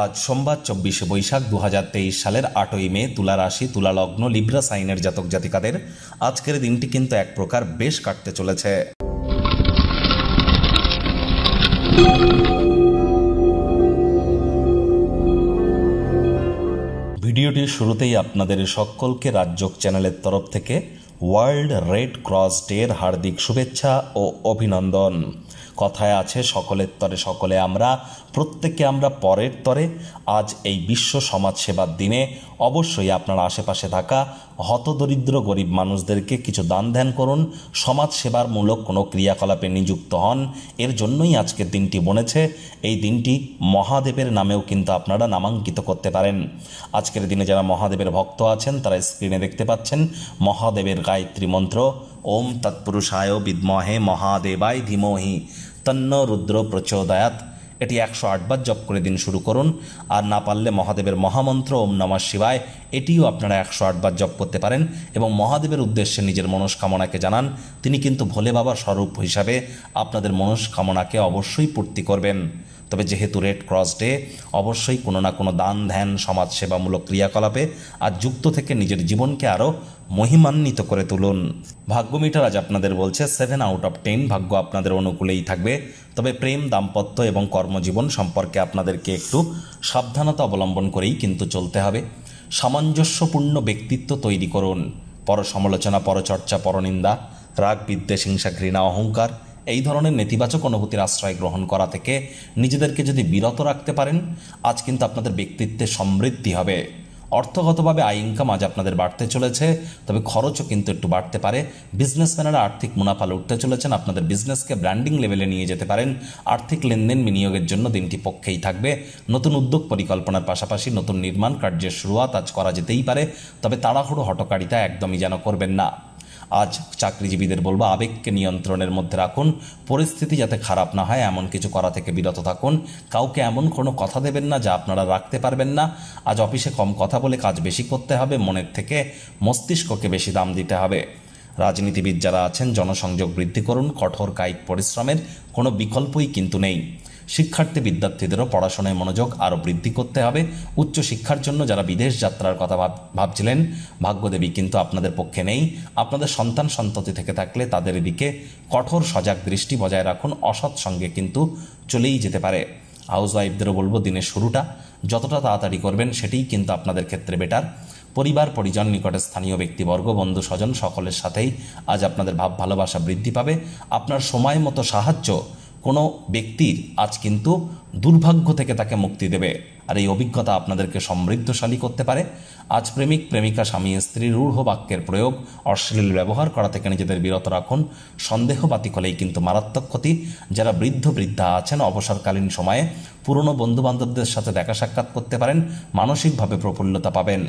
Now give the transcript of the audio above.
আজ সোমবার চব্বিশে বৈশাখ দু সালের আটই মে তুলা রাশি তুলা লগ্ন লিব্রা সাইনের জাতক জাতিকাদের আজকের দিনটি কিন্তু এক প্রকার বেশ কাটতে চলেছে ভিডিওটির শুরুতেই আপনাদের সকলকে রাজ্যক চ্যানেলের তরফ থেকে ওয়ার্ল্ড রেড ক্রস ডের হার্দিক শুভেচ্ছা ও অভিনন্দন কথায় আছে সকলের তরে সকলে আমরা প্রত্যেকে আমরা পরের তরে আজ এই বিশ্ব সমাজ সেবার দিনে অবশ্যই আপনার আশেপাশে থাকা হতদরিদ্র গরিব মানুষদেরকে কিছু দান ধ্যান করুন সমাজ সেবার মূলক কোনো ক্রিয়াকলাপে নিযুক্ত হন এর জন্যই আজকের দিনটি বনেছে এই দিনটি মহাদেবের নামেও কিন্তু আপনারা নামাঙ্কিত করতে পারেন আজকের দিনে যারা মহাদেবের ভক্ত আছেন তারা স্ক্রিনে দেখতে পাচ্ছেন মহাদেবের গায়ত্রী মন্ত্র ওম তৎপুরুষায় বিদ্মহে মহাদেবায় ধীমহি তন্ন রুদ্র প্রচোদয়াত এটি একশো আটবার জপ করে দিন শুরু করুন আর না পারলে মহাদেবের মহামন্ত্র ওম নমা শিবায় এটিও আপনারা একশো আটবার জপ করতে পারেন এবং মহাদেবের উদ্দেশ্যে নিজের মনস্কামনাকে জানান তিনি কিন্তু ভোলে বাবার স্বরূপ হিসাবে আপনাদের মনস্কামনাকে অবশ্যই পূর্তি করবেন তবে যেহেতু রেড ক্রস ডে অবশ্যই কোনো না কোনো দান ধ্যান সমাজসেবামূলক ক্রিয়াকলাপে আর যুক্ত থেকে নিজের জীবনকে আরও মহিমান্বিত করে তুলুন ভাগ্য মিটার আজ আপনাদের বলছে সেভেন আউট অফ টেন ভাগ্য আপনাদের অনুকূলেই থাকবে তবে প্রেম দাম্পত্য এবং কর্মজীবন সম্পর্কে আপনাদেরকে একটু সাবধানতা অবলম্বন করেই কিন্তু চলতে হবে সামঞ্জস্যপূর্ণ ব্যক্তিত্ব তৈরি করুন পর সমালোচনা পরচর্চা পরনিন্দা রাগ বিদ্বেষ হিংসা ঘৃণা অহংকার এই ধরনের নেতিবাচক অনুভূতির আশ্রয় গ্রহণ করা থেকে নিজেদেরকে যদি বিরত রাখতে পারেন আজ কিন্তু আপনাদের ব্যক্তিত্বে সমৃদ্ধি হবে অর্থগতভাবে আয় ইনকাম আজ আপনাদের বাড়তে চলেছে তবে খরচও কিন্তু একটু বাড়তে পারে বিজনেসম্যানেরা আর্থিক মুনাফা লুটতে চলেছেন আপনাদের বিজনেসকে ব্র্যান্ডিং লেভেলে নিয়ে যেতে পারেন আর্থিক লেনদেন বিনিয়োগের জন্য দিনটি পক্ষেই থাকবে নতুন উদ্যোগ পরিকল্পনার পাশাপাশি নতুন নির্মাণ কার্যের শুরুয়াত আজ করা যেতেই পারে তবে তাড়াহুড়ো হটকারিতা একদমই যেন করবেন না আজ চাকরিজীবীদের বলবো আবেগকে নিয়ন্ত্রণের মধ্যে রাখুন পরিস্থিতি যাতে খারাপ না হয় এমন কিছু করা থেকে বিরত থাকুন কাউকে এমন কোনো কথা দেবেন না যা আপনারা রাখতে পারবেন না আজ অফিসে কম কথা বলে কাজ বেশি করতে হবে মনের থেকে মস্তিষ্ককে বেশি দাম দিতে হবে রাজনীতিবিদ যারা আছেন জনসংযোগ বৃদ্ধি করুন কঠোর কায়িক পরিশ্রমের কোনো বিকল্পই কিন্তু নেই শিক্ষার্থী বিদ্যার্থীদেরও পড়াশোনায় মনোযোগ আরও বৃদ্ধি করতে হবে উচ্চশিক্ষার জন্য যারা বিদেশ যাত্রার কথা ভাবছিলেন ভাগ্যদেবী কিন্তু আপনাদের পক্ষে নেই আপনাদের সন্তান সন্ততি থেকে থাকলে তাদের দিকে কঠোর সজাগ দৃষ্টি বজায় রাখুন অসৎ সঙ্গে কিন্তু চলেই যেতে পারে হাউস ওয়াইফদেরও বলবো দিনের শুরুটা যতটা তাড়াতাড়ি করবেন সেটিই কিন্তু আপনাদের ক্ষেত্রে বেটার পরিবার পরিজন নিকটে স্থানীয় ব্যক্তিবর্গ বন্ধু স্বজন সকলের সাথেই আজ আপনাদের ভাব ভালোবাসা বৃদ্ধি পাবে আপনার সময় মতো সাহায্য কোনো ব্যক্তির আজ কিন্তু দুর্ভাগ্য থেকে তাকে মুক্তি দেবে আর এই অভিজ্ঞতা আপনাদেরকে সমৃদ্ধশালী করতে পারে আজ প্রেমিক প্রেমিকা স্বামী স্ত্রীর রূঢ় বাক্যের প্রয়োগ অশ্লীল ব্যবহার করা থেকে নিজেদের বিরত রাখুন সন্দেহ বাতিক হলেই কিন্তু মারাত্মক ক্ষতি যারা বৃদ্ধ বৃদ্ধা আছেন অবসরকালীন সময়ে পুরনো বন্ধুবান্ধবদের সাথে দেখা সাক্ষাৎ করতে পারেন মানসিকভাবে প্রফুল্লতা পাবেন